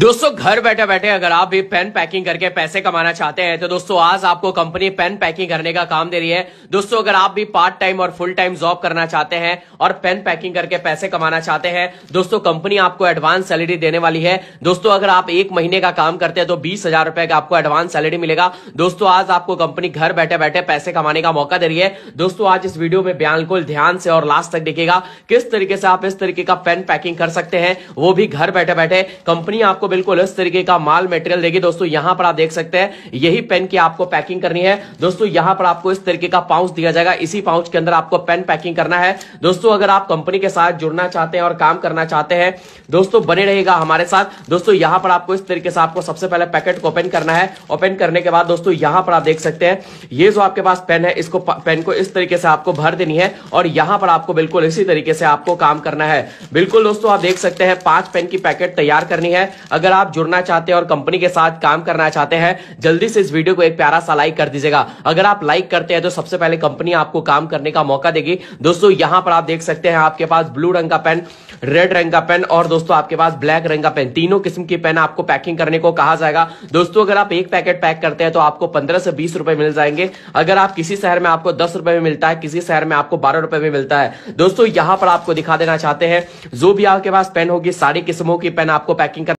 दोस्तों घर बैठे बैठे अगर आप भी पेन पैकिंग करके पैसे कमाना चाहते हैं तो दोस्तों आज आपको कंपनी पेन पैकिंग करने का काम दे रही है दोस्तों अगर आप भी पार्ट टाइम और फुल टाइम जॉब करना चाहते हैं और पेन पैकिंग करके पैसे कमाना चाहते हैं दोस्तों कंपनी आपको एडवांस सैलरी देने वाली है दोस्तों अगर आप एक महीने का काम करते हैं तो बीस हजार का आपको एडवांस सैलरी मिलेगा दोस्तों आज आपको कंपनी घर बैठे बैठे पैसे कमाने का मौका दे रही है दोस्तों आज इस वीडियो में बिल्कुल ध्यान से और लास्ट तक देखेगा किस तरीके से आप इस तरीके का पेन पैकिंग कर सकते हैं वो भी घर बैठे बैठे कंपनी आपको बिल्कुल इस तरीके का माल मेटेरियल देगी दोस्तों यहां पर आप देख सकते हैं यही पेन की आपको पैकिंग करनी है दोस्तों यहां पर आपको इस तरीके का पाउच दिया जाएगा इसी पाउच के अंदर आपको पेन पैकिंग करना है दोस्तों अगर आप कंपनी के साथ जुड़ना चाहते हैं और काम करना चाहते हैं दोस्तों बने रहेगा हमारे साथ दोस्तों यहां पर आपको इस तरीके से आपको सबसे पहले पैकेट को ओपन करना है ओपन करने के बाद दोस्तों यहां पर आप देख सकते हैं ये जो आपके पास पेन है इसको पेन को इस तरीके से आपको भर देनी है और यहां पर आपको बिल्कुल इसी तरीके से आपको काम करना है बिल्कुल दोस्तों आप देख सकते हैं पांच पेन की पैकेट तैयार करनी है अगर आप जुड़ना चाहते हैं और कंपनी के साथ काम करना चाहते हैं जल्दी से इस वीडियो को एक प्यारा सा लाइक कर दीजिएगा अगर आप लाइक करते हैं तो सबसे पहले कंपनी आपको काम करने का मौका देगी दोस्तों यहां पर आप देख सकते हैं आपके पास ब्लू रंग का पेन रेड रंग का पेन और दोस्तों आपके पास ब्लैक रंग का पेन तीनों किस्म की पेन आपको पैकिंग करने को कहा जाएगा दोस्तों अगर आप एक पैकेट पैक करते हैं तो आपको पंद्रह से बीस रुपए मिल जाएंगे अगर आप किसी शहर में आपको दस रुपए में मिलता है किसी शहर में आपको बारह रुपए में मिलता है दोस्तों यहां पर आपको दिखा देना चाहते हैं जो भी आपके पास पेन होगी सारी किस्मों की पेन आपको पैकिंग